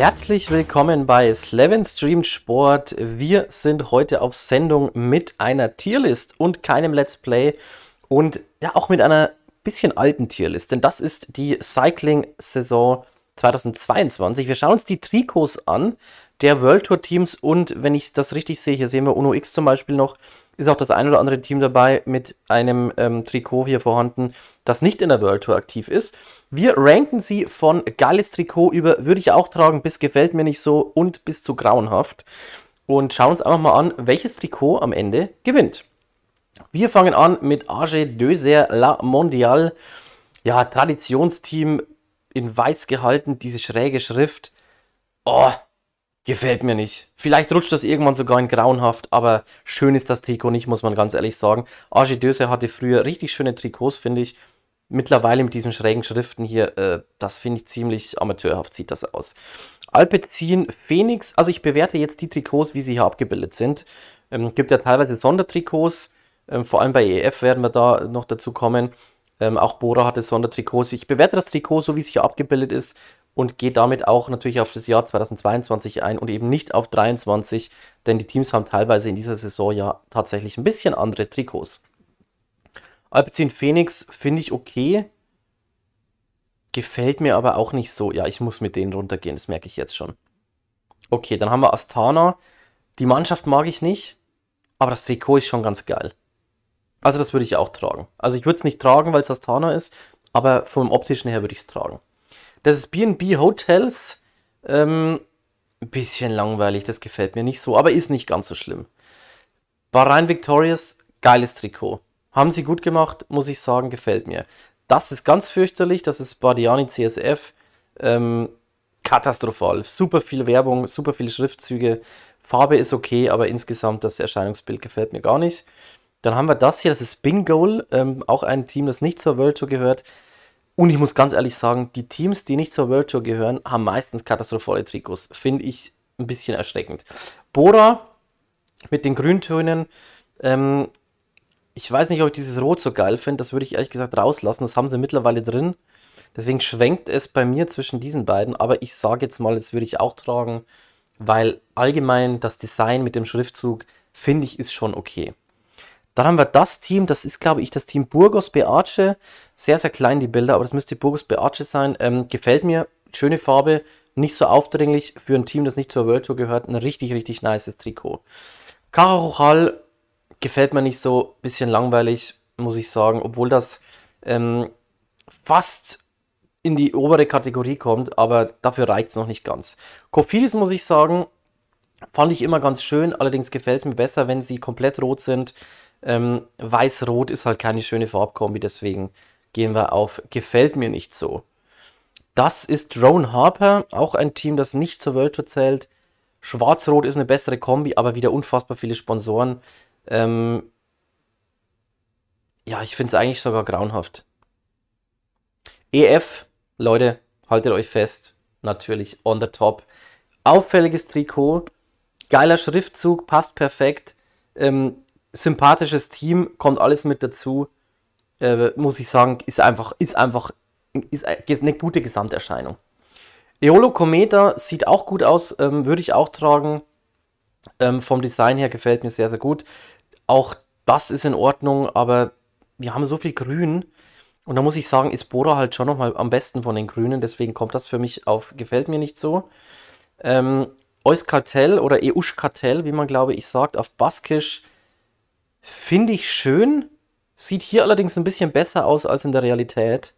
Herzlich willkommen bei Sleven Stream Sport. Wir sind heute auf Sendung mit einer Tierlist und keinem Let's Play und ja auch mit einer bisschen alten Tierlist, denn das ist die Cycling-Saison 2022. Wir schauen uns die Trikots an der World Tour Teams und wenn ich das richtig sehe, hier sehen wir Uno X zum Beispiel noch, ist auch das ein oder andere Team dabei mit einem ähm, Trikot hier vorhanden, das nicht in der World Tour aktiv ist. Wir ranken sie von geiles Trikot über, würde ich auch tragen, bis gefällt mir nicht so und bis zu grauenhaft. Und schauen uns einfach mal an, welches Trikot am Ende gewinnt. Wir fangen an mit AG Deuser La Mondiale. Ja, Traditionsteam in weiß gehalten, diese schräge Schrift. Oh, gefällt mir nicht. Vielleicht rutscht das irgendwann sogar in grauenhaft, aber schön ist das Trikot nicht, muss man ganz ehrlich sagen. AG Döse hatte früher richtig schöne Trikots, finde ich mittlerweile mit diesen schrägen Schriften hier, äh, das finde ich ziemlich amateurhaft, sieht das aus. Alpecin, Phoenix, also ich bewerte jetzt die Trikots, wie sie hier abgebildet sind. Es ähm, gibt ja teilweise Sondertrikots, ähm, vor allem bei EF werden wir da noch dazu kommen. Ähm, auch Bora hatte Sondertrikots. Ich bewerte das Trikot so, wie es hier abgebildet ist und gehe damit auch natürlich auf das Jahr 2022 ein und eben nicht auf 2023, denn die Teams haben teilweise in dieser Saison ja tatsächlich ein bisschen andere Trikots. Alpecin Phoenix finde ich okay. Gefällt mir aber auch nicht so. Ja, ich muss mit denen runtergehen, das merke ich jetzt schon. Okay, dann haben wir Astana. Die Mannschaft mag ich nicht, aber das Trikot ist schon ganz geil. Also das würde ich auch tragen. Also ich würde es nicht tragen, weil es Astana ist, aber vom optischen her würde ich es tragen. Das ist B&B Hotels. Ähm, bisschen langweilig, das gefällt mir nicht so, aber ist nicht ganz so schlimm. Bahrain Victorious, geiles Trikot. Haben sie gut gemacht, muss ich sagen, gefällt mir. Das ist ganz fürchterlich, das ist Bardiani CSF. Ähm, katastrophal. Super viel Werbung, super viele Schriftzüge. Farbe ist okay, aber insgesamt das Erscheinungsbild gefällt mir gar nicht. Dann haben wir das hier, das ist Bingol, ähm, auch ein Team, das nicht zur World Tour gehört. Und ich muss ganz ehrlich sagen, die Teams, die nicht zur World Tour gehören, haben meistens katastrophale Trikots. Finde ich ein bisschen erschreckend. Bora mit den Grüntönen, ähm, ich weiß nicht, ob ich dieses Rot so geil finde. Das würde ich ehrlich gesagt rauslassen. Das haben sie mittlerweile drin. Deswegen schwenkt es bei mir zwischen diesen beiden. Aber ich sage jetzt mal, das würde ich auch tragen, weil allgemein das Design mit dem Schriftzug, finde ich, ist schon okay. Dann haben wir das Team, das ist, glaube ich, das Team Burgos Bearche. Sehr, sehr klein die Bilder, aber das müsste Burgos Bearche sein. Ähm, gefällt mir. Schöne Farbe, nicht so aufdringlich für ein Team, das nicht zur World Tour gehört. Ein richtig, richtig nices Trikot. Caro Rochal gefällt mir nicht so, bisschen langweilig, muss ich sagen, obwohl das ähm, fast in die obere Kategorie kommt, aber dafür reicht es noch nicht ganz. Kophilis, muss ich sagen, fand ich immer ganz schön, allerdings gefällt es mir besser, wenn sie komplett rot sind. Ähm, Weiß-Rot ist halt keine schöne Farbkombi, deswegen gehen wir auf Gefällt mir nicht so. Das ist Drone Harper, auch ein Team, das nicht zur World Tour zählt. Schwarz-Rot ist eine bessere Kombi, aber wieder unfassbar viele Sponsoren. Ähm, ja, ich finde es eigentlich sogar grauenhaft. EF, Leute, haltet euch fest. Natürlich on the top. Auffälliges Trikot, geiler Schriftzug, passt perfekt. Ähm, sympathisches Team, kommt alles mit dazu. Äh, muss ich sagen, ist einfach, ist einfach, ist, eine gute Gesamterscheinung. Eolo Cometa sieht auch gut aus, ähm, würde ich auch tragen. Ähm, vom Design her gefällt mir sehr, sehr gut. Auch das ist in Ordnung, aber wir haben so viel Grün. Und da muss ich sagen, ist Bora halt schon nochmal am besten von den Grünen. Deswegen kommt das für mich auf, gefällt mir nicht so. Ähm, Euskartell oder Euschkartell, wie man glaube ich sagt, auf Baskisch, finde ich schön. Sieht hier allerdings ein bisschen besser aus als in der Realität.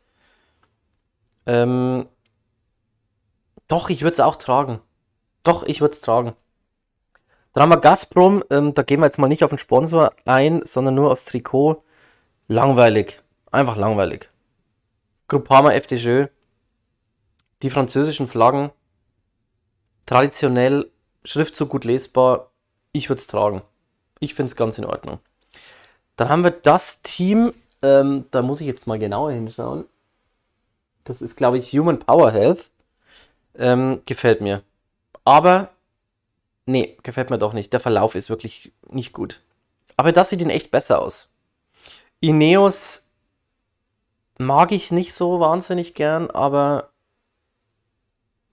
Ähm, doch, ich würde es auch tragen. Doch, ich würde es tragen. Dann haben wir Gazprom, ähm, da gehen wir jetzt mal nicht auf den Sponsor ein, sondern nur aufs Trikot. Langweilig. Einfach langweilig. Groupama FDJ. Die französischen Flaggen. Traditionell, Schriftzug gut lesbar. Ich würde es tragen. Ich finde es ganz in Ordnung. Dann haben wir das Team, ähm, da muss ich jetzt mal genauer hinschauen. Das ist, glaube ich, Human Power Health. Ähm, gefällt mir. Aber Nee, gefällt mir doch nicht. Der Verlauf ist wirklich nicht gut. Aber das sieht ihn echt besser aus. Ineos mag ich nicht so wahnsinnig gern, aber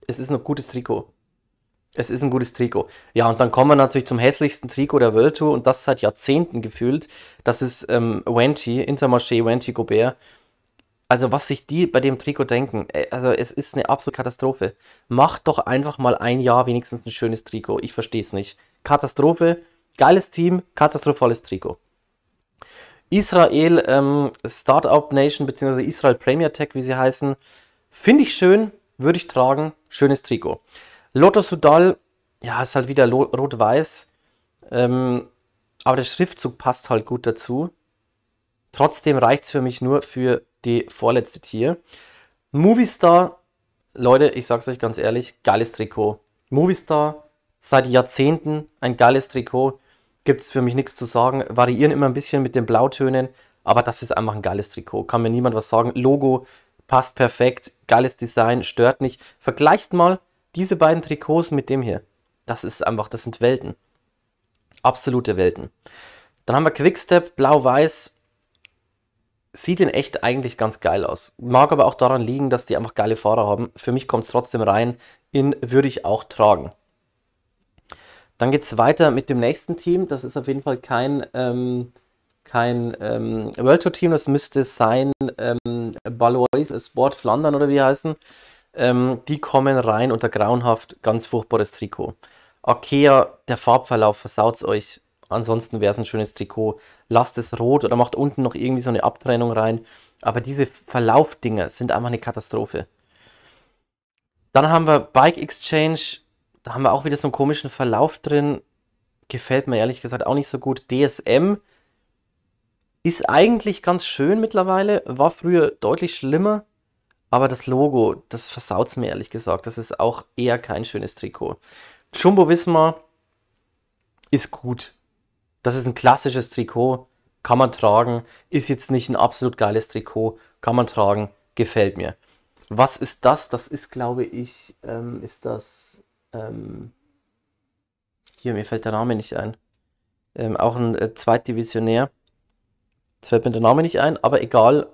es ist ein gutes Trikot. Es ist ein gutes Trikot. Ja, und dann kommen wir natürlich zum hässlichsten Trikot der World Tour und das seit Jahrzehnten gefühlt. Das ist ähm, Wenti, Intermarché Wenti Gobert. Also was sich die bei dem Trikot denken, äh, also es ist eine absolute Katastrophe. Macht doch einfach mal ein Jahr wenigstens ein schönes Trikot. Ich verstehe es nicht. Katastrophe, geiles Team, katastrophales Trikot. Israel ähm, Startup Nation beziehungsweise Israel Premier Tech, wie sie heißen, finde ich schön, würde ich tragen, schönes Trikot. Lotto Sudal, ja, ist halt wieder rot-weiß, ähm, aber der Schriftzug passt halt gut dazu. Trotzdem reicht es für mich nur für die vorletzte Tier. Movistar, Leute, ich sag's euch ganz ehrlich, geiles Trikot. Movistar, seit Jahrzehnten ein geiles Trikot. Gibt's für mich nichts zu sagen. Variieren immer ein bisschen mit den Blautönen, aber das ist einfach ein geiles Trikot. Kann mir niemand was sagen. Logo passt perfekt, geiles Design, stört nicht. Vergleicht mal diese beiden Trikots mit dem hier. Das ist einfach, das sind Welten. Absolute Welten. Dann haben wir Quickstep, Blau-Weiß, sieht in echt eigentlich ganz geil aus. Mag aber auch daran liegen, dass die einfach geile Fahrer haben. Für mich kommt es trotzdem rein, in würde ich auch tragen. Dann geht es weiter mit dem nächsten Team. Das ist auf jeden Fall kein, ähm, kein ähm, World Tour Team, das müsste sein ähm, Balois Sport Flandern oder wie die heißen. Ähm, die kommen rein unter grauenhaft, ganz furchtbares Trikot. Arkea, der Farbverlauf versaut euch. Ansonsten wäre es ein schönes Trikot. Lasst es rot oder macht unten noch irgendwie so eine Abtrennung rein. Aber diese Verlaufdinger sind einfach eine Katastrophe. Dann haben wir Bike Exchange. Da haben wir auch wieder so einen komischen Verlauf drin. Gefällt mir ehrlich gesagt auch nicht so gut. DSM ist eigentlich ganz schön mittlerweile. War früher deutlich schlimmer. Aber das Logo, das versaut es mir ehrlich gesagt. Das ist auch eher kein schönes Trikot. Jumbo Wismar ist gut. Das ist ein klassisches Trikot, kann man tragen, ist jetzt nicht ein absolut geiles Trikot, kann man tragen, gefällt mir. Was ist das? Das ist, glaube ich, ähm, ist das. Ähm, hier, mir fällt der Name nicht ein. Ähm, auch ein äh, Zweitdivisionär. Jetzt fällt mir der Name nicht ein, aber egal.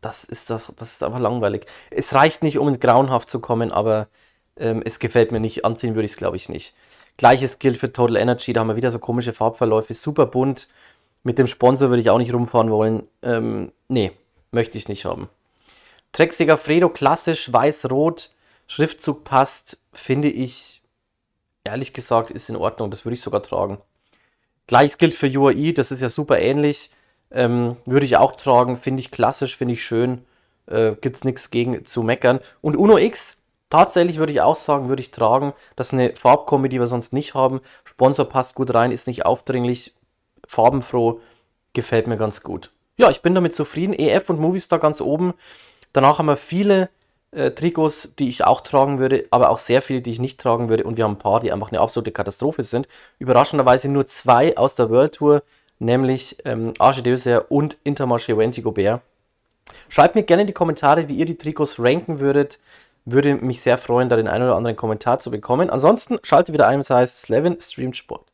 Das ist, das, das ist einfach langweilig. Es reicht nicht, um in grauenhaft zu kommen, aber ähm, es gefällt mir nicht. Anziehen würde ich es, glaube ich, nicht. Gleiches gilt für Total Energy, da haben wir wieder so komische Farbverläufe, super bunt. Mit dem Sponsor würde ich auch nicht rumfahren wollen. Ähm, nee, möchte ich nicht haben. Trexiger Fredo, klassisch, weiß-rot, Schriftzug passt, finde ich, ehrlich gesagt, ist in Ordnung. Das würde ich sogar tragen. Gleiches gilt für UAI, das ist ja super ähnlich. Ähm, würde ich auch tragen, finde ich klassisch, finde ich schön. Äh, Gibt es nichts gegen zu meckern. Und Uno X, Tatsächlich würde ich auch sagen, würde ich tragen, Das ist eine Farbkombi, die wir sonst nicht haben, Sponsor passt gut rein, ist nicht aufdringlich, farbenfroh, gefällt mir ganz gut. Ja, ich bin damit zufrieden. EF und Movistar ganz oben. Danach haben wir viele äh, Trikots, die ich auch tragen würde, aber auch sehr viele, die ich nicht tragen würde. Und wir haben ein paar, die einfach eine absolute Katastrophe sind. Überraschenderweise nur zwei aus der World Tour, nämlich ähm, Arche Deuser und Intermarché Wenti Gobert. Schreibt mir gerne in die Kommentare, wie ihr die Trikots ranken würdet würde mich sehr freuen, da den einen oder anderen Kommentar zu bekommen. Ansonsten schalte wieder ein, das heißt Slevin streamt Sport.